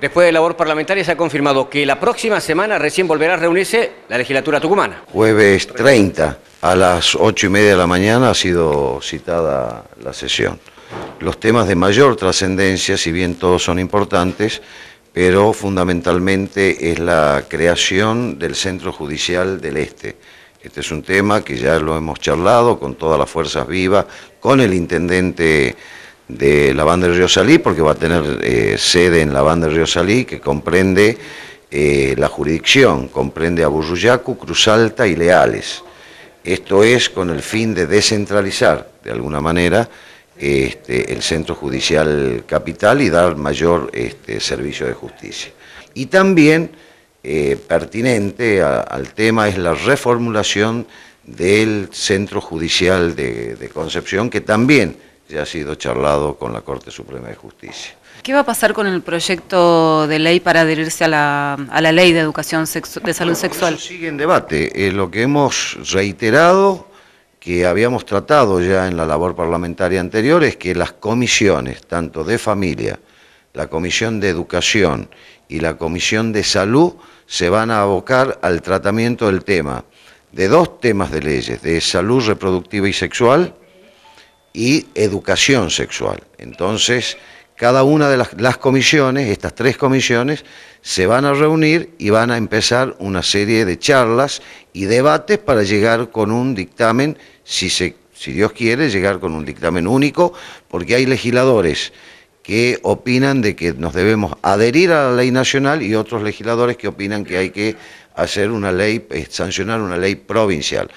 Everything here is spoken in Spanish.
Después de labor parlamentaria se ha confirmado que la próxima semana recién volverá a reunirse la legislatura tucumana. Jueves 30 a las 8 y media de la mañana ha sido citada la sesión. Los temas de mayor trascendencia, si bien todos son importantes, pero fundamentalmente es la creación del Centro Judicial del Este. Este es un tema que ya lo hemos charlado con todas las fuerzas vivas, con el intendente de la banda del Río Salí, porque va a tener eh, sede en la banda del Río Salí, que comprende eh, la jurisdicción, comprende Aburruyacu, Cruz Alta y Leales. Esto es con el fin de descentralizar, de alguna manera, este, el centro judicial capital y dar mayor este, servicio de justicia. Y también eh, pertinente al tema es la reformulación del centro judicial de Concepción, que también ya ha sido charlado con la Corte Suprema de Justicia. ¿Qué va a pasar con el proyecto de ley para adherirse a la, ley de educación de salud sexual? Eso sigue en debate. lo que hemos reiterado, que habíamos tratado ya en la labor parlamentaria anterior, es que las comisiones, tanto de familia, la Comisión de Educación y la Comisión de Salud, se van a abocar al tratamiento del tema, de dos temas de leyes, de salud reproductiva y sexual, y educación sexual. Entonces, cada una de las, comisiones, estas tres comisiones, se van a reunir y van a empezar una serie de charlas y debates para llegar con un dictamen, si, se, si Dios quiere, llegar con un dictamen único, porque hay legisladores que opinan de que nos debemos adherir a la ley nacional y otros legisladores que opinan que hay que hacer una ley, eh, sancionar una ley provincial.